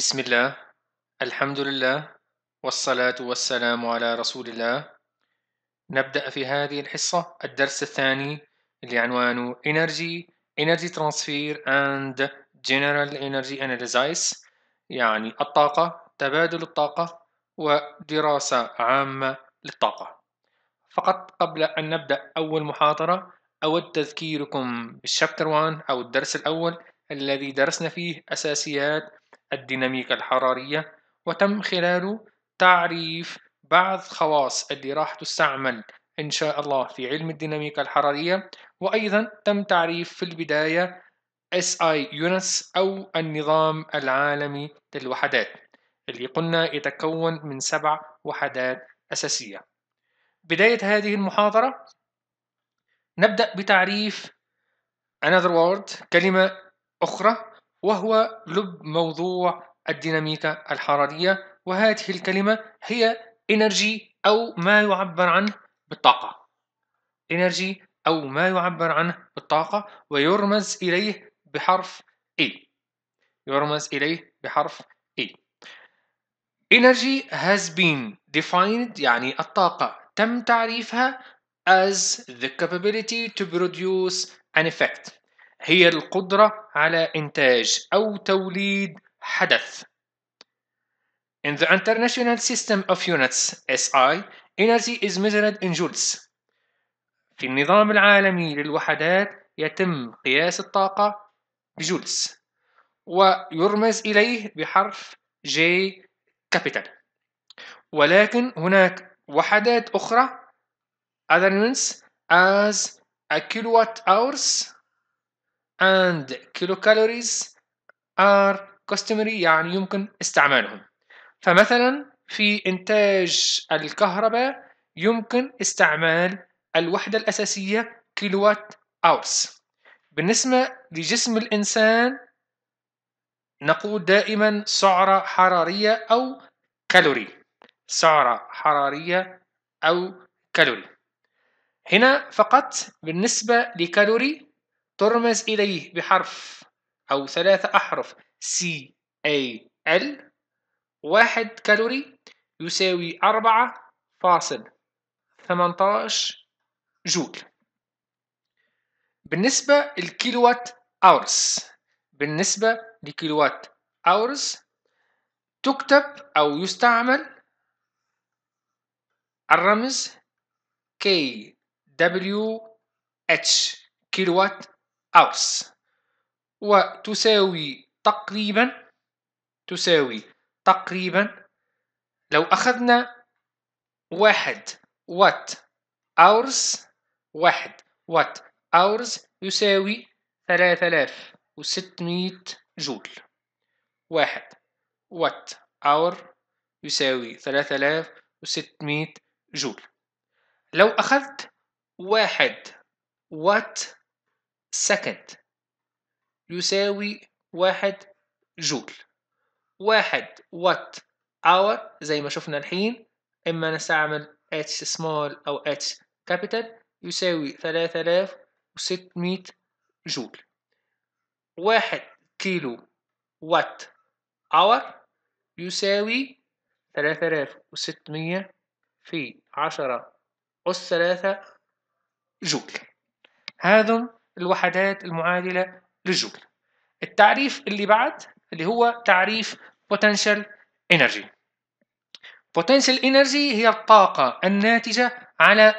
بسم الله الحمد لله والصلاة والسلام على رسول الله نبدأ في هذه الحصة الدرس الثاني اللي عنوانه Energy Energy Transfer and General Energy Analysis يعني الطاقة تبادل الطاقة ودراسة عامة للطاقة فقط قبل أن نبدأ أول محاضرة أود تذكيركم بالشابتر 1 أو الدرس الأول الذي درسنا فيه أساسيات الديناميكا الحرارية وتم خلاله تعريف بعض خواص اللي راح تستعمل إن شاء الله في علم الديناميكا الحرارية وأيضا تم تعريف في البداية SI يونس أو النظام العالمي للوحدات اللي قلنا يتكون من سبع وحدات أساسية بداية هذه المحاضرة نبدأ بتعريف another word كلمة أخرى وهو لب موضوع الديناميكا الحرارية وهذه الكلمة هي إنرجي أو ما يعبر عنه بالطاقة إنرجي أو ما يعبر عنه بالطاقة ويرمز إليه بحرف E يرمز إليه بحرف E Energy has been defined يعني الطاقة تم تعريفها as the capability to produce an effect هي القدرة على إنتاج أو توليد حدث. In the International System of Units SI, energy is measured in joules. في النظام العالمي للوحدات يتم قياس الطاقة بجولز ويرمز إليه بحرف J capital ولكن هناك وحدات أخرى other units as a kilowatt hours and kilocalories are customary يعني يمكن استعمالهم فمثلا في إنتاج الكهرباء يمكن استعمال الوحدة الأساسية كيلوات أورس بالنسبة لجسم الإنسان نقول دائما سعرة حرارية أو كالوري سعرة حرارية أو كالوري هنا فقط بالنسبة لكالوري ترمز إليه بحرف أو ثلاثة أحرف C A L واحد كالوري يساوي أربعة فاصل ثمنتاش جول بالنسبة للكيلوات أورس بالنسبة لكيلوات أورس تكتب أو يستعمل الرمز كي دبليو اتش كيلوات أوس وتساوي تقريبا تساوي تقريبا لو أخذنا واحد وات أورز واحد وات أورز يساوي ثلاثة آلاف وستمية جول واحد وات أور يساوي ثلاثة آلاف وستمية جول لو أخذت واحد وات سكند يساوي واحد جول واحد وات اور زي ما شفنا الحين إما نستعمل اتش سمول أو اتش كابيتال يساوي ثلاثة آلاف وستمائة جول واحد كيلو وات اور يساوي ثلاثة آلاف وستمائة في عشرة أس ثلاثة جول هذا الوحدات المعادلة للجول التعريف اللي بعد اللي هو تعريف potential energy potential energy هي الطاقة الناتجة على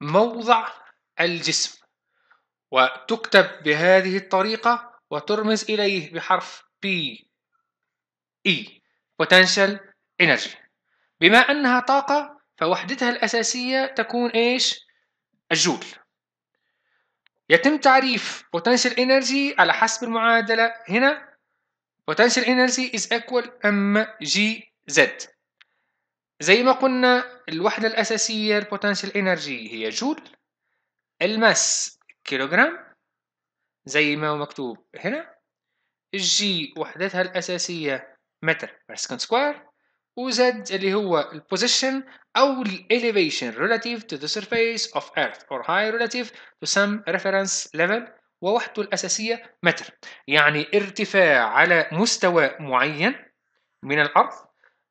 موضع الجسم وتكتب بهذه الطريقة وترمز إليه بحرف P E potential energy بما أنها طاقة فوحدتها الأساسية تكون إيش؟ الجول يتم تعريف potential energy على حسب المعادلة هنا potential energy is equal m g z زي ما قلنا الوحدة الأساسية ل potential energy هي جول الماس كيلوغرام زي ما هو مكتوب هنا الجي وحدتها الأساسية متر per second سكوير وزد اللي هو البوزيشن أو elevation relative to the surface of earth اور high relative to some reference level ووحدته الأساسية متر يعني ارتفاع على مستوى معين من الأرض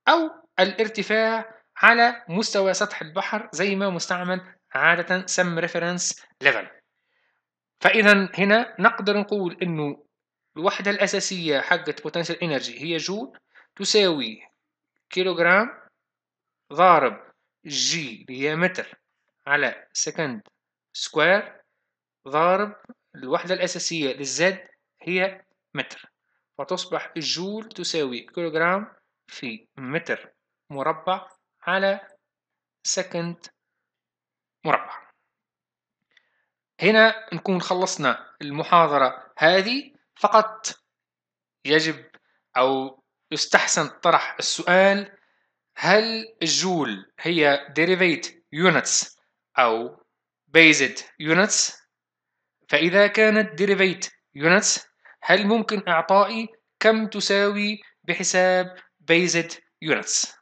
أو الارتفاع على مستوى سطح البحر زي ما مستعمل عادة سم ريفرنس ليفل فإذا هنا نقدر نقول إنه الوحدة الأساسية حقت potential energy هي جول تساوي كيلوغرام ضارب جي اللي هي متر على سكند سكوير ضارب الوحدة الأساسية للزد هي متر فتصبح الجول تساوي كيلوغرام في متر مربع على سكند مربع هنا نكون خلصنا المحاضرة هذه فقط يجب أو يستحسن طرح السؤال هل الجول هي ديريفيت يونتس أو بيزد يونتس فإذا كانت ديريفيت يونتس هل ممكن إعطائي كم تساوي بحساب بيزد يونتس